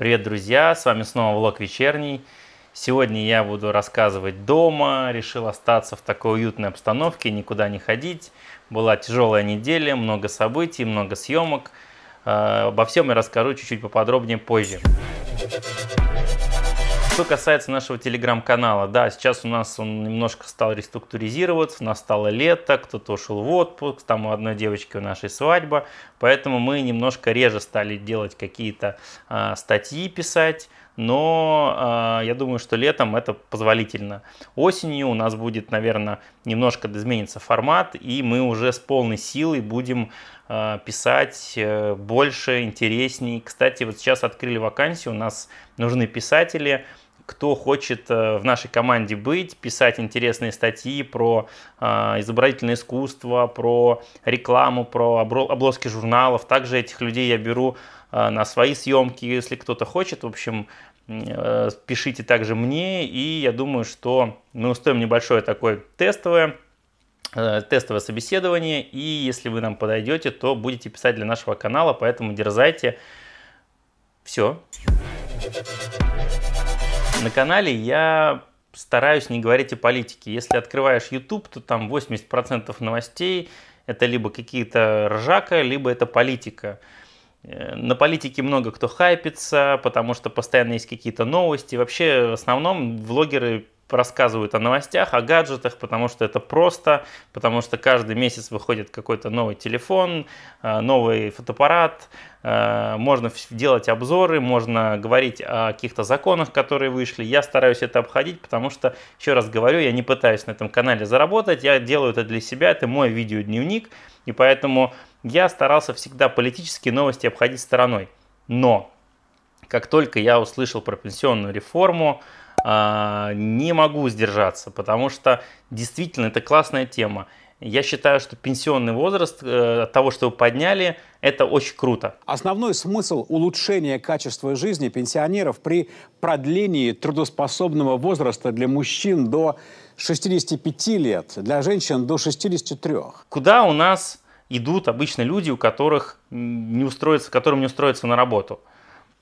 Привет, друзья! С вами снова влог вечерний. Сегодня я буду рассказывать дома. Решил остаться в такой уютной обстановке, никуда не ходить. Была тяжелая неделя, много событий, много съемок. Э, обо всем я расскажу чуть-чуть поподробнее позже. Что касается нашего телеграм-канала, да, сейчас у нас он немножко стал реструктуризироваться, стало лето, кто-то ушел в отпуск, там у одной девочки у нашей свадьба, поэтому мы немножко реже стали делать какие-то э, статьи писать, но э, я думаю, что летом это позволительно. Осенью у нас будет, наверное, немножко изменится формат, и мы уже с полной силой будем а, э, писать больше, интереснее. Кстати, вот сейчас открыли вакансию, у нас нужны писатели, кто хочет э, в нашей команде быть, писать интересные статьи про э, изобразительное искусство, про рекламу, про обло- обложки журналов. Также этих людей я беру Э, на свои съемки, если кто-то хочет. В общем, э, пишите также мне, и я думаю, что мы устроим небольшое такое тестовое э, тестовое собеседование, и если вы нам подойдете, то будете писать для нашего канала, поэтому дерзайте. Все. На канале я стараюсь не говорить о политике. Если открываешь YouTube, то там 80% новостей это либо какие-то ржака, либо это политика. Э, на политике много кто хайпится, потому что постоянно есть какие-то новости. Вообще, в основном, влогеры рассказывают о новостях, о гаджетах, потому что это просто, потому что каждый месяц выходит какой-то новый телефон, э, новый фотоаппарат, э, можно делать обзоры, можно говорить о каких-то законах, которые вышли. Я стараюсь это обходить, потому что, еще раз говорю, я не пытаюсь на этом канале заработать, я делаю это для себя, это мой видеодневник, и поэтому я старался всегда политические новости обходить стороной. Но как только я услышал про пенсионную реформу, а, не могу сдержаться, потому что действительно это классная тема. Я считаю, что пенсионный возраст э, от того, что его подняли, это очень круто. Основной смысл улучшения качества жизни пенсионеров при продлении трудоспособного возраста для мужчин до 65 лет, для женщин до 63. Куда у нас идут обычно люди, у которых не устроится, которым не устроится на работу.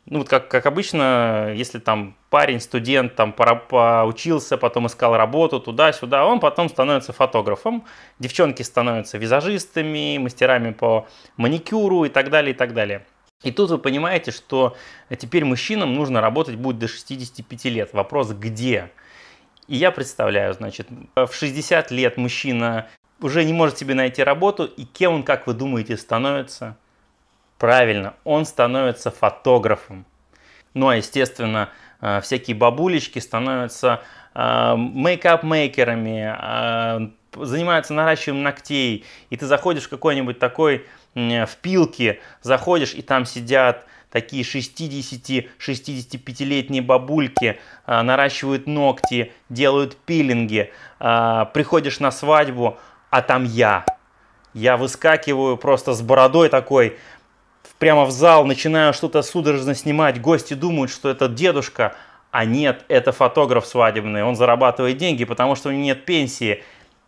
Ну, вот как, как обычно, если там парень, студент, там пора, поучился, потом искал работу туда-сюда, он потом становится фотографом, девчонки становятся визажистами, мастерами по маникюру и так далее, и так далее. И тут вы понимаете, что теперь мужчинам нужно работать будет до 65 лет. Вопрос где? И я представляю, значит, в 60 лет мужчина уже не может себе найти работу, и кем он, как вы думаете, становится? Правильно, он становится фотографом. Ну а естественно, а, всякие бабулечки становятся а, мейкап-мейкерами, а, занимаются наращиванием ногтей, и ты заходишь в какой-нибудь такой в пилке, заходишь, и там сидят такие 60-65-летние бабульки, наращивают ногти, делают пилинги, приходишь на свадьбу, а там я. Я выскакиваю просто с бородой такой, прямо в зал, начинаю что-то судорожно снимать. Гости думают, что это дедушка, а нет, это фотограф свадебный. Он зарабатывает деньги, потому что у него нет пенсии.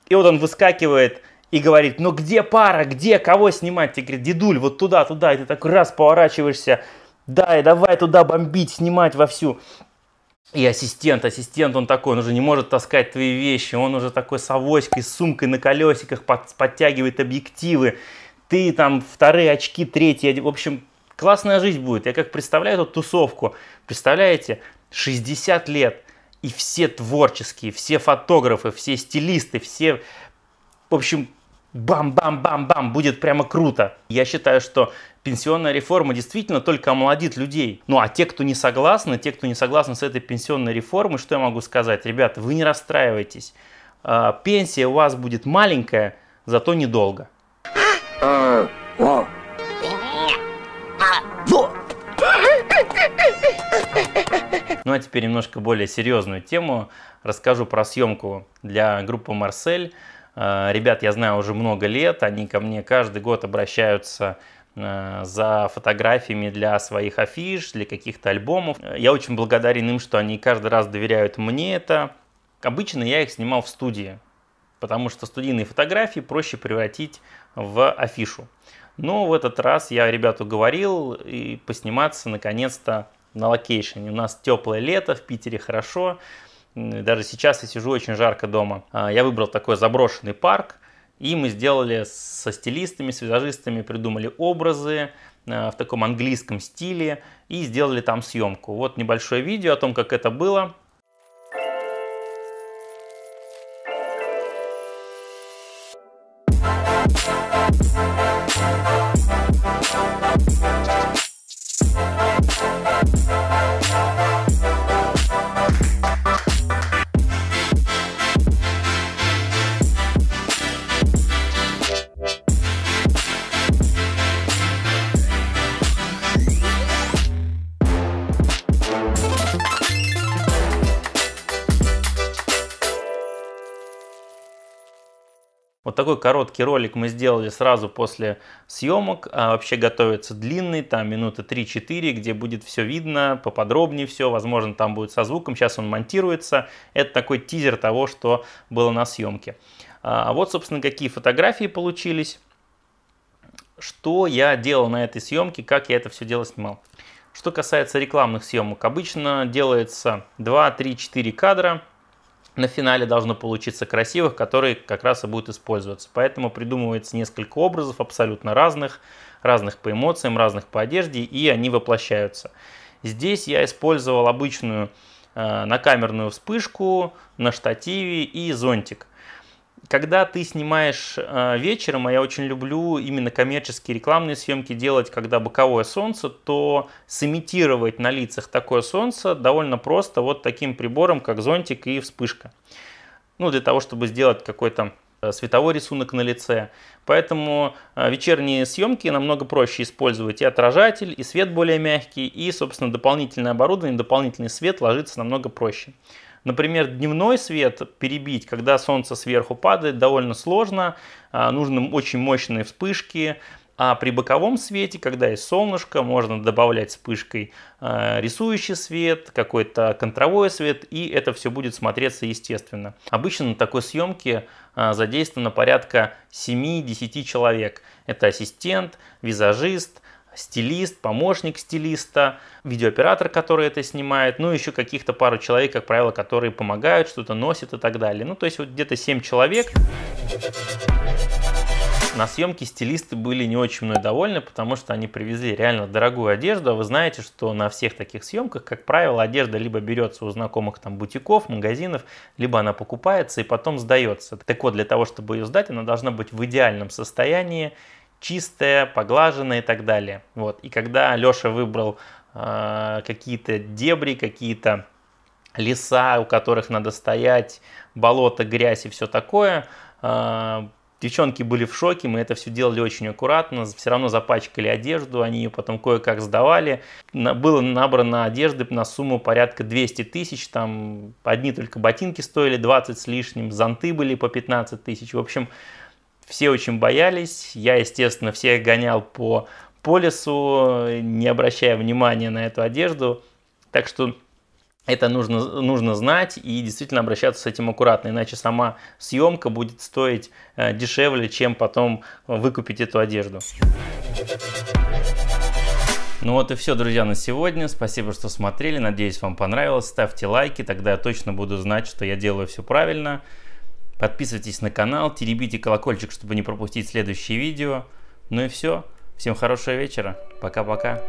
И вот он выскакивает и говорит, ну где пара, где, кого снимать? Тебе говорит, дедуль, вот туда, туда. И ты так раз поворачиваешься, да, и давай туда бомбить, снимать вовсю. И ассистент, ассистент, он такой, он уже не может таскать твои вещи, он уже такой с авоськой, с сумкой на колесиках под, подтягивает объективы, ты там вторые очки, третьи, в общем, классная жизнь будет. Я как представляю эту тусовку, представляете, 60 лет, и все творческие, все фотографы, все стилисты, все, в общем, бам-бам-бам-бам, будет прямо круто. Я считаю, что пенсионная реформа действительно только омолодит людей. Ну а те, кто не согласны, те, кто не согласны с этой пенсионной реформой, что я могу сказать? Ребята, вы не расстраивайтесь. А, пенсия у вас будет маленькая, зато недолго. Ну а теперь немножко более серьезную тему. Расскажу про съемку для группы «Марсель». Э, ребят, я знаю уже много лет, они ко мне каждый год обращаются э, за фотографиями для своих афиш, для каких-то альбомов. Э, я очень благодарен им, что они каждый раз доверяют мне это. Обычно я их снимал в студии, потому что студийные фотографии проще превратить в афишу. Но в этот раз я ребяту говорил и посниматься наконец-то на локейшене. У нас теплое лето, в Питере хорошо даже сейчас я сижу очень жарко дома. А, я выбрал такой заброшенный парк, и мы сделали со стилистами, с визажистами, придумали образы а, в таком английском стиле и сделали там съемку. Вот небольшое видео о том, как это было. Вот такой короткий ролик мы сделали сразу после съемок. А вообще готовится длинный, там минуты 3-4, где будет все видно, поподробнее все. Возможно, там будет со звуком. Сейчас он монтируется. Это такой тизер того, что было на съемке. А, а вот, собственно, какие фотографии получились. Что я делал на этой съемке, как я это все дело снимал. Что касается рекламных съемок, обычно делается 2-3-4 кадра на финале должно получиться красивых, которые как раз и будут использоваться. Поэтому придумывается несколько образов абсолютно разных, разных по эмоциям, разных по одежде, и они воплощаются. Здесь я использовал обычную э, накамерную вспышку на штативе и зонтик когда ты снимаешь э, вечером, а я очень люблю именно коммерческие рекламные съемки делать, когда боковое солнце, то сымитировать на лицах такое солнце довольно просто вот таким прибором, как зонтик и вспышка. Ну, для того, чтобы сделать какой-то э, световой рисунок на лице. Поэтому э, вечерние съемки намного проще использовать и отражатель, и свет более мягкий, и, собственно, дополнительное оборудование, дополнительный свет ложится намного проще. Например, дневной свет перебить, когда солнце сверху падает, довольно сложно, а, нужны очень мощные вспышки, а при боковом свете, когда есть солнышко, можно добавлять вспышкой а, рисующий свет, какой-то контровой свет, и это все будет смотреться естественно. Обычно на такой съемке а, задействовано порядка 7-10 человек. Это ассистент, визажист, стилист, помощник стилиста, видеооператор, который это снимает, ну еще каких-то пару человек, как правило, которые помогают, что-то носят и так далее. Ну то есть вот где-то 7 человек. На съемке стилисты были не очень мной довольны, потому что они привезли реально дорогую одежду. А вы знаете, что на всех таких съемках, как правило, одежда либо берется у знакомых там бутиков, магазинов, либо она покупается и потом сдается. Так вот, для того, чтобы ее сдать, она должна быть в идеальном состоянии, чистая, поглаженная и так далее. Вот. И когда Леша выбрал э, какие-то дебри, какие-то леса, у которых надо стоять, болото, грязь и все такое, э, Девчонки были в шоке, мы это все делали очень аккуратно, все равно запачкали одежду, они ее потом кое-как сдавали. Было набрано одежды на сумму порядка 200 тысяч, там одни только ботинки стоили 20 с лишним, зонты были по 15 тысяч. В общем, все очень боялись. Я, естественно, всех гонял по, полису, не обращая внимания на эту одежду. Так что это нужно, нужно знать и действительно обращаться с этим аккуратно, иначе сама съемка будет стоить э, дешевле, чем потом выкупить эту одежду. Ну вот и все, друзья, на сегодня. Спасибо, что смотрели. Надеюсь, вам понравилось. Ставьте лайки, тогда я точно буду знать, что я делаю все правильно. Подписывайтесь на канал, теребите колокольчик, чтобы не пропустить следующие видео. Ну и все. Всем хорошего вечера. Пока-пока.